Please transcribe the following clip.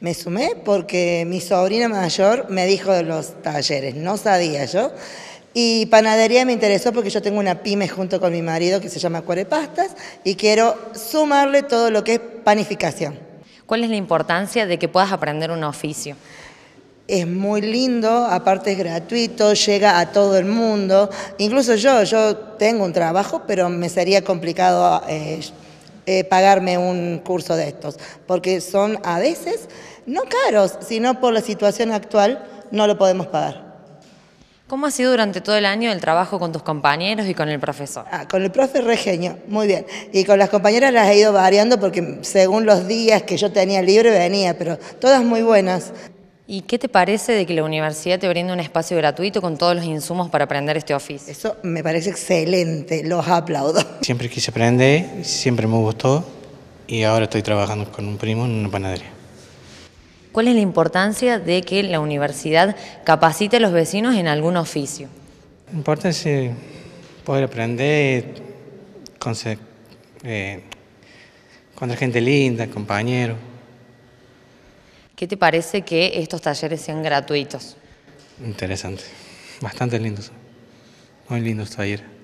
Me sumé porque mi sobrina mayor me dijo de los talleres, no sabía yo. Y panadería me interesó porque yo tengo una pyme junto con mi marido que se llama Cuarepastas y quiero sumarle todo lo que es panificación. ¿Cuál es la importancia de que puedas aprender un oficio? Es muy lindo, aparte es gratuito, llega a todo el mundo. Incluso yo, yo tengo un trabajo, pero me sería complicado eh, eh, pagarme un curso de estos, porque son a veces no caros, sino por la situación actual no lo podemos pagar. ¿Cómo ha sido durante todo el año el trabajo con tus compañeros y con el profesor? Ah, con el profe regenio, muy bien. Y con las compañeras las he ido variando porque según los días que yo tenía libre venía, pero todas muy buenas. ¿Y qué te parece de que la universidad te brinde un espacio gratuito con todos los insumos para aprender este oficio? Eso me parece excelente, los aplaudo. Siempre quise aprender, siempre me gustó y ahora estoy trabajando con un primo en una panadería. ¿Cuál es la importancia de que la universidad capacite a los vecinos en algún oficio? Lo importante es eh, poder aprender con, eh, con gente linda, compañeros. ¿Qué te parece que estos talleres sean gratuitos? Interesante, bastante lindos, muy lindos este talleres.